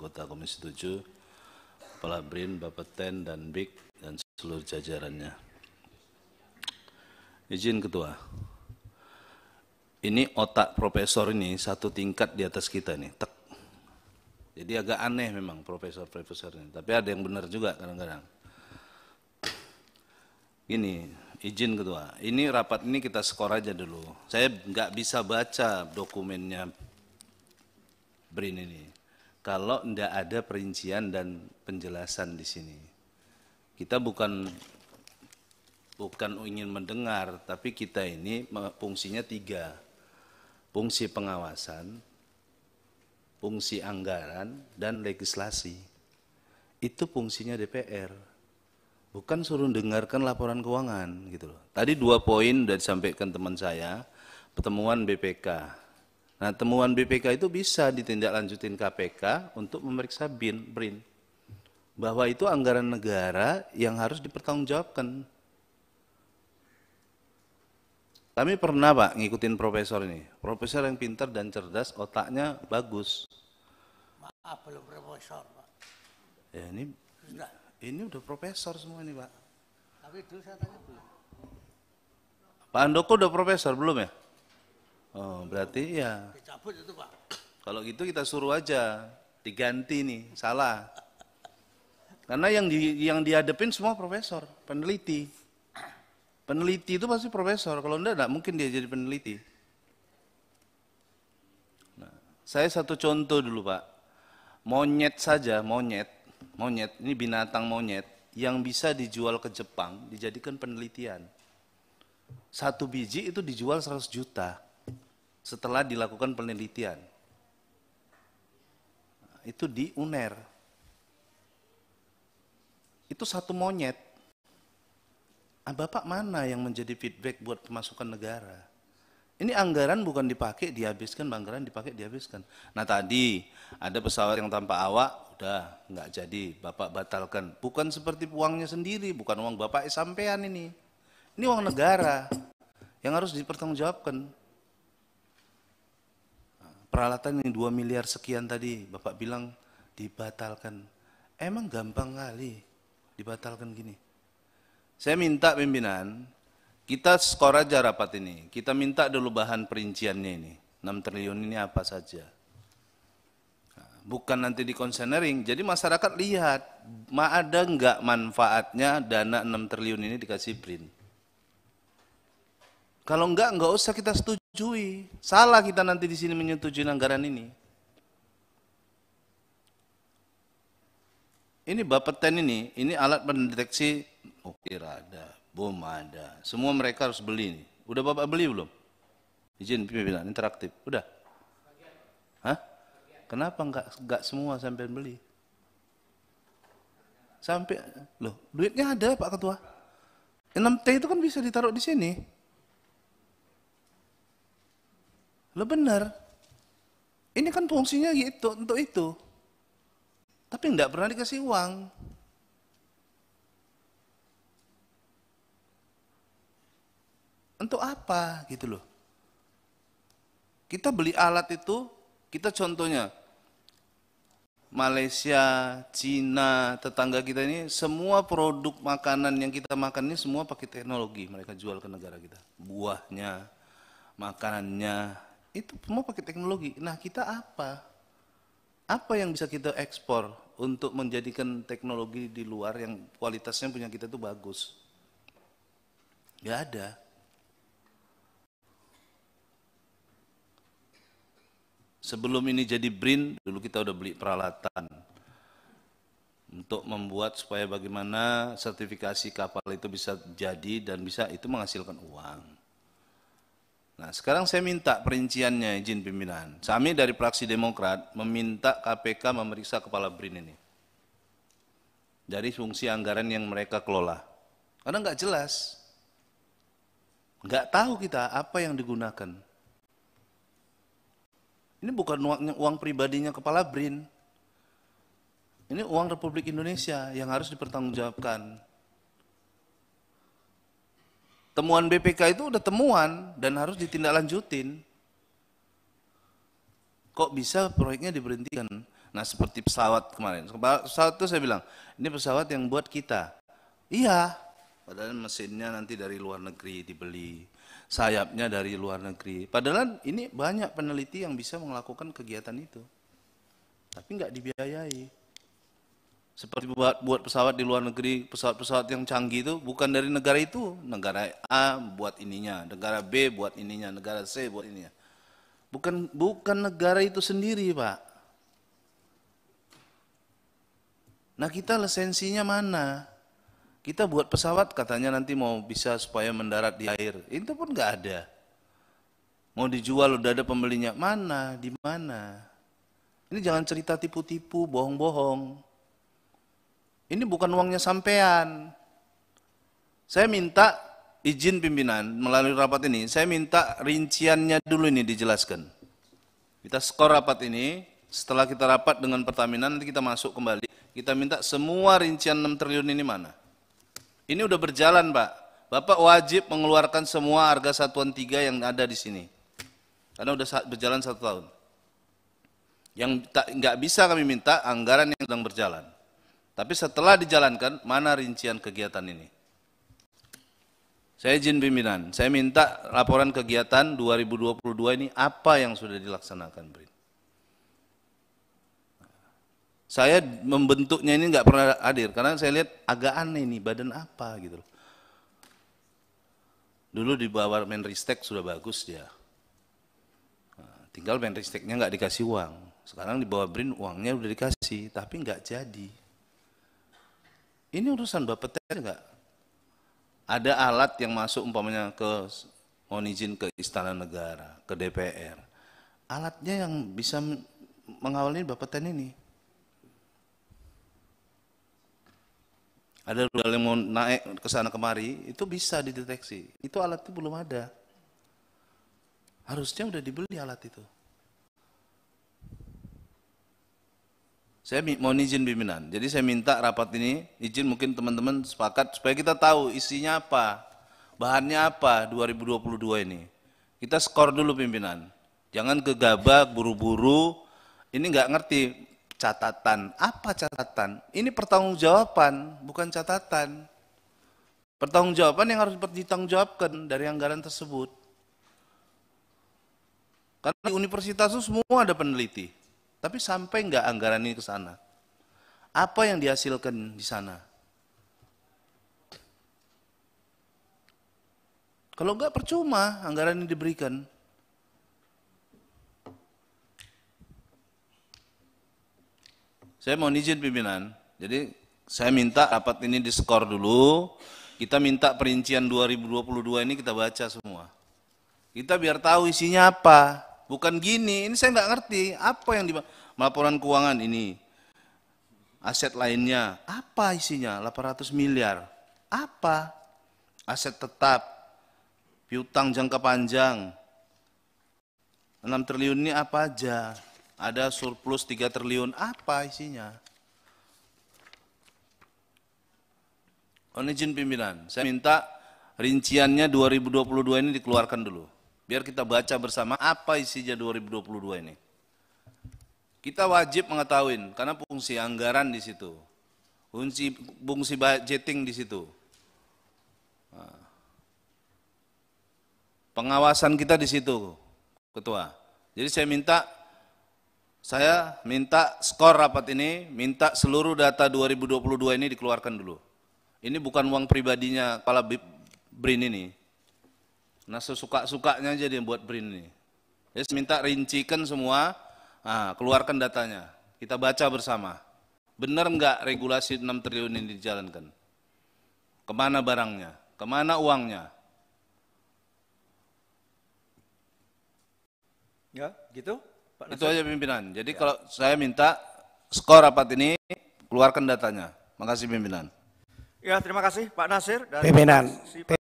anggota Komisi 7, Kepala BRIN, Bapak Ten, dan BIK, dan seluruh jajarannya. Izin Ketua, ini otak profesor ini satu tingkat di atas kita nih, tek. Jadi agak aneh memang profesor-profesor ini, tapi ada yang benar juga kadang-kadang. Ini izin ketua, ini rapat ini kita skor aja dulu. Saya nggak bisa baca dokumennya BRIN ini kalau tidak ada perincian dan penjelasan di sini. Kita bukan bukan ingin mendengar, tapi kita ini fungsinya tiga. Fungsi pengawasan, fungsi anggaran, dan legislasi. Itu fungsinya DPR. Bukan suruh dengarkan laporan keuangan gitu loh. Tadi dua poin sudah disampaikan teman saya, pertemuan BPK Nah, temuan BPK itu bisa ditindaklanjutin KPK untuk memeriksa BIN, BRIN. Bahwa itu anggaran negara yang harus dipertanggungjawabkan. Kami pernah Pak ngikutin profesor ini. Profesor yang pintar dan cerdas, otaknya bagus. Maaf, belum profesor Pak. Ya ini, ini udah profesor semua ini Pak. Tapi dulu saya tanya belum. Pak Andoko udah profesor belum ya? Oh, berarti ya. Dicabut itu, Pak. Kalau gitu kita suruh aja diganti nih, salah. Karena yang di, yang dihadepin semua profesor, peneliti. Peneliti itu pasti profesor, kalau enggak enggak mungkin dia jadi peneliti. Nah, saya satu contoh dulu, Pak. Monyet saja, monyet. Monyet, ini binatang monyet yang bisa dijual ke Jepang dijadikan penelitian. Satu biji itu dijual 100 juta setelah dilakukan penelitian. Itu di UNER. Itu satu monyet. Ah, Bapak mana yang menjadi feedback buat pemasukan negara? Ini anggaran bukan dipakai, dihabiskan, anggaran dipakai, dihabiskan. Nah tadi ada pesawat yang tanpa awak, udah nggak jadi, Bapak batalkan. Bukan seperti uangnya sendiri, bukan uang Bapak sampean ini. Ini uang negara yang harus dipertanggungjawabkan. Peralatan yang 2 miliar sekian tadi, Bapak bilang dibatalkan. Emang gampang kali dibatalkan gini. Saya minta pimpinan, kita skor aja rapat ini. Kita minta dulu bahan perinciannya ini. 6 triliun ini apa saja. Nah, bukan nanti di konsenering, jadi masyarakat lihat, ma ada enggak manfaatnya dana 6 triliun ini dikasih print. Kalau enggak, enggak usah kita setuju menyetujui. Salah kita nanti di sini menyetujui anggaran ini. Ini ten ini, ini alat pendeteksi oh, ada, bom ada. Semua mereka harus beli ini. Udah Bapak beli belum? Izin pimpinan interaktif. Udah? Hah? Kenapa enggak enggak semua sampai beli? Sampai loh, duitnya ada Pak Ketua. 6T itu kan bisa ditaruh di sini. Lo benar. Ini kan fungsinya gitu, untuk itu. Tapi enggak pernah dikasih uang. Untuk apa gitu loh. Kita beli alat itu, kita contohnya Malaysia, Cina, tetangga kita ini semua produk makanan yang kita makan ini semua pakai teknologi mereka jual ke negara kita. Buahnya, makanannya, itu semua pakai teknologi. Nah, kita apa? Apa yang bisa kita ekspor untuk menjadikan teknologi di luar yang kualitasnya punya kita itu bagus? Gak ada. Sebelum ini jadi brin, dulu kita udah beli peralatan untuk membuat supaya bagaimana sertifikasi kapal itu bisa jadi dan bisa itu menghasilkan uang. Nah, sekarang saya minta perinciannya izin pimpinan. Kami dari fraksi Demokrat meminta KPK memeriksa kepala BRIN ini. Dari fungsi anggaran yang mereka kelola. Karena nggak jelas. Nggak tahu kita apa yang digunakan. Ini bukan uang, uang pribadinya kepala BRIN. Ini uang Republik Indonesia yang harus dipertanggungjawabkan. Temuan BPK itu udah temuan dan harus ditindaklanjutin. Kok bisa proyeknya diberhentikan? Nah seperti pesawat kemarin. Pesawat itu saya bilang, ini pesawat yang buat kita. Iya, padahal mesinnya nanti dari luar negeri dibeli, sayapnya dari luar negeri. Padahal ini banyak peneliti yang bisa melakukan kegiatan itu. Tapi nggak dibiayai. Seperti buat buat pesawat di luar negeri, pesawat-pesawat yang canggih itu bukan dari negara itu. Negara A buat ininya, negara B buat ininya, negara C buat ininya. Bukan bukan negara itu sendiri, Pak. Nah, kita lisensinya mana? Kita buat pesawat katanya nanti mau bisa supaya mendarat di air. Itu pun nggak ada. Mau dijual udah ada pembelinya. Mana? Di mana? Ini jangan cerita tipu-tipu, bohong-bohong. Ini bukan uangnya sampean. Saya minta izin pimpinan melalui rapat ini, saya minta rinciannya dulu ini dijelaskan. Kita skor rapat ini, setelah kita rapat dengan Pertamina, nanti kita masuk kembali, kita minta semua rincian 6 triliun ini mana. Ini udah berjalan Pak, Bapak wajib mengeluarkan semua harga satuan tiga yang ada di sini. Karena udah berjalan satu tahun. Yang nggak bisa kami minta anggaran yang sedang berjalan. Tapi setelah dijalankan, mana rincian kegiatan ini? Saya izin pimpinan, saya minta laporan kegiatan 2022 ini apa yang sudah dilaksanakan, Brin. Saya membentuknya ini nggak pernah hadir, karena saya lihat agak aneh nih, badan apa gitu Dulu di bawah Menristek sudah bagus dia. Nah, tinggal Menristeknya nggak dikasih uang. Sekarang di bawah BRIN uangnya udah dikasih, tapi nggak jadi. Ini urusan Bapak TNI enggak? Ada alat yang masuk umpamanya ke mohon izin ke Istana Negara, ke DPR. Alatnya yang bisa mengawali Bapak ten ini. Ada rudal yang mau naik ke sana kemari, itu bisa dideteksi. Itu alatnya belum ada. Harusnya udah dibeli alat itu. Saya mohon izin pimpinan. Jadi saya minta rapat ini izin mungkin teman-teman sepakat supaya kita tahu isinya apa, bahannya apa 2022 ini. Kita skor dulu pimpinan. Jangan gegabah, buru-buru. Ini nggak ngerti catatan. Apa catatan? Ini pertanggungjawaban, bukan catatan. Pertanggungjawaban yang harus dipertanggungjawabkan dari anggaran tersebut. Karena di universitas itu semua ada peneliti. Tapi sampai nggak anggaran ini ke sana? Apa yang dihasilkan di sana? Kalau nggak percuma anggaran ini diberikan. Saya mau izin pimpinan. Jadi saya minta rapat ini diskor dulu. Kita minta perincian 2022 ini kita baca semua. Kita biar tahu isinya apa bukan gini. Ini saya nggak ngerti apa yang di laporan keuangan ini. Aset lainnya, apa isinya? 800 miliar. Apa? Aset tetap, piutang jangka panjang. 6 triliun ini apa aja? Ada surplus 3 triliun, apa isinya? Mohon izin pimpinan, saya minta rinciannya 2022 ini dikeluarkan dulu. Biar kita baca bersama apa isinya 2022 ini. Kita wajib mengetahui karena fungsi anggaran di situ. Fungsi fungsi budgeting di situ. Nah. Pengawasan kita di situ, Ketua. Jadi saya minta saya minta skor rapat ini, minta seluruh data 2022 ini dikeluarkan dulu. Ini bukan uang pribadinya kepala BRIN ini, Nah sesuka-sukanya aja dia buat print ini. Jadi minta rincikan semua, nah, keluarkan datanya. Kita baca bersama. Benar enggak regulasi 6 triliun ini dijalankan? Kemana barangnya? Kemana uangnya? Ya, gitu. Pak Itu aja pimpinan. Jadi ya. kalau saya minta skor rapat ini keluarkan datanya. Makasih pimpinan. Ya, terima kasih Pak Nasir Dari pimpinan. Pak